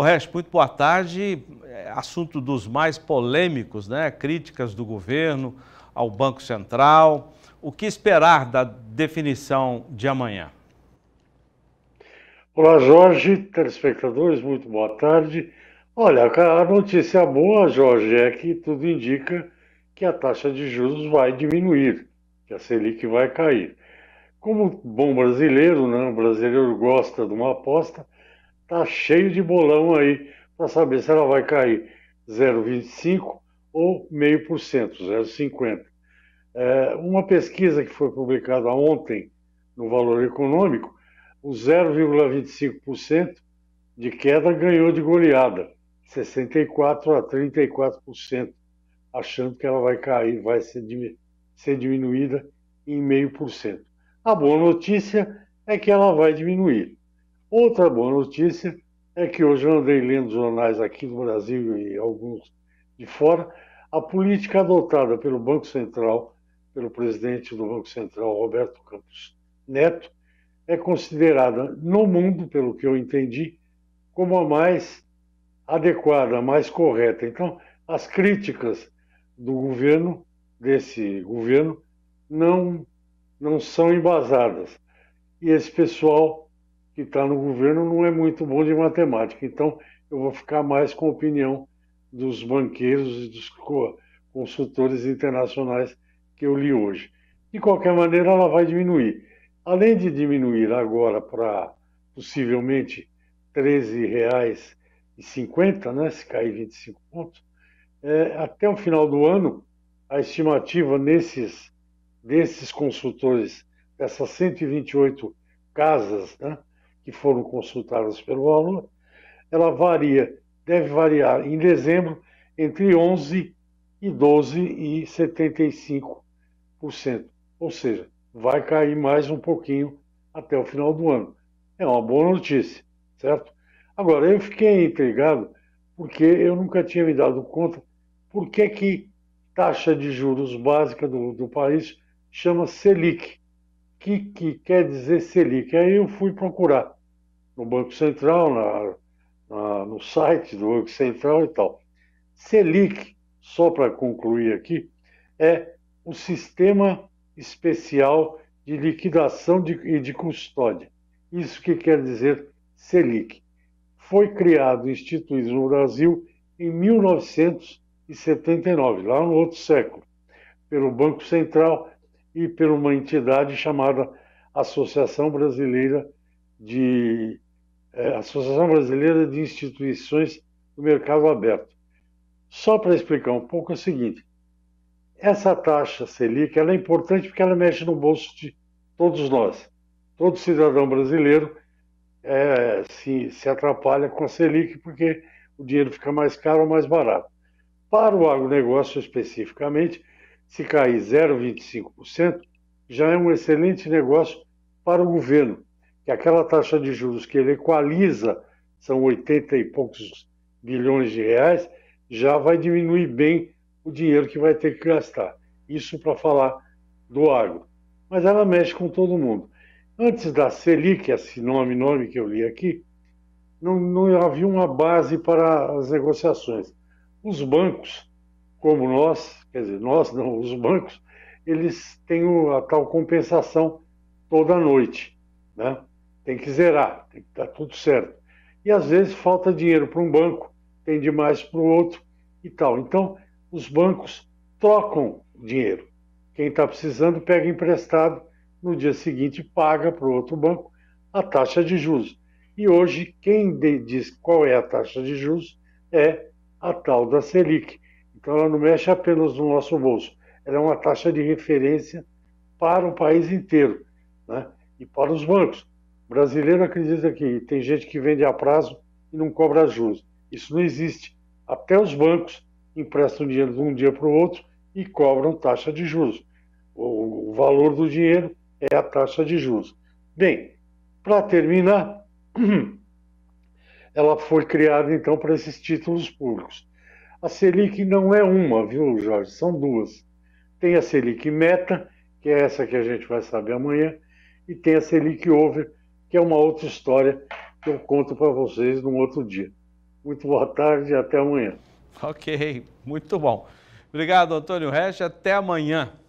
resto muito boa tarde. É, assunto dos mais polêmicos, né? Críticas do governo ao Banco Central. O que esperar da definição de amanhã? Olá, Jorge, telespectadores, muito boa tarde. Olha, a notícia boa, Jorge, é que tudo indica que a taxa de juros vai diminuir, que a Selic vai cair. Como bom brasileiro, né? o brasileiro gosta de uma aposta, tá cheio de bolão aí para saber se ela vai cair 0,25 ou meio por cento, 0,50. É, uma pesquisa que foi publicada ontem no Valor Econômico, o 0,25% de queda ganhou de goleada, 64 a 34%, achando que ela vai cair, vai ser, ser diminuída em meio por cento. A boa notícia é que ela vai diminuir. Outra boa notícia é que hoje eu andei lendo jornais aqui do Brasil e alguns de fora, a política adotada pelo Banco Central, pelo presidente do Banco Central, Roberto Campos Neto, é considerada no mundo, pelo que eu entendi, como a mais adequada, a mais correta. Então, as críticas do governo, desse governo, não, não são embasadas. E esse pessoal que está no governo não é muito bom de matemática. Então, eu vou ficar mais com a opinião dos banqueiros e dos consultores internacionais que eu li hoje. De qualquer maneira, ela vai diminuir. Além de diminuir agora para possivelmente R$ 13,50, né, se cair 25 pontos, é, até o final do ano, a estimativa nesses, desses consultores, dessas 128 casas, né, que foram consultadas pelo aluno, ela varia, deve variar em dezembro entre 11 e 12 e 75%. Ou seja, vai cair mais um pouquinho até o final do ano. É uma boa notícia, certo? Agora, eu fiquei intrigado porque eu nunca tinha me dado conta por que que taxa de juros básica do, do país chama Selic que, que quer dizer Selic. Aí eu fui procurar no Banco Central, na, na, no site do Banco Central e tal. Selic, só para concluir aqui, é o sistema especial de liquidação de, e de custódia. Isso que quer dizer Selic. Foi criado e instituído no Brasil em 1979, lá no outro século, pelo Banco Central e por uma entidade chamada Associação Brasileira de é, Associação Brasileira de Instituições do Mercado Aberto. Só para explicar um pouco é o seguinte: essa taxa Selic ela é importante porque ela mexe no bolso de todos nós. Todo cidadão brasileiro é, se, se atrapalha com a Selic porque o dinheiro fica mais caro ou mais barato. Para o agronegócio especificamente, se cair 0,25%, já é um excelente negócio para o governo, que aquela taxa de juros que ele equaliza, são 80 e poucos bilhões de reais, já vai diminuir bem o dinheiro que vai ter que gastar. Isso para falar do agro. Mas ela mexe com todo mundo. Antes da Selic, esse nome, nome que eu li aqui, não, não havia uma base para as negociações. Os bancos como nós, quer dizer, nós não, os bancos, eles têm a tal compensação toda noite, né? Tem que zerar, tem que dar tá tudo certo. E às vezes falta dinheiro para um banco, tem demais para o outro e tal. Então, os bancos trocam dinheiro. Quem está precisando pega emprestado, no dia seguinte paga para o outro banco a taxa de juros. E hoje, quem diz qual é a taxa de juros é a tal da Selic então ela não mexe apenas no nosso bolso, ela é uma taxa de referência para o país inteiro né? e para os bancos. O brasileiro acredita que tem gente que vende a prazo e não cobra juros. Isso não existe. Até os bancos emprestam dinheiro de um dia para o outro e cobram taxa de juros. O, valor do dinheiro é a taxa de juros. Bem, para terminar, ela foi criada então para esses títulos públicos. A Selic não é uma, viu, Jorge? São duas. Tem a Selic Meta, que é essa que a gente vai saber amanhã, e tem a Selic Over, que é uma outra história que eu conto para vocês num outro dia. Muito boa tarde e até amanhã. Ok, muito bom. Obrigado, Antônio Resch. Até amanhã.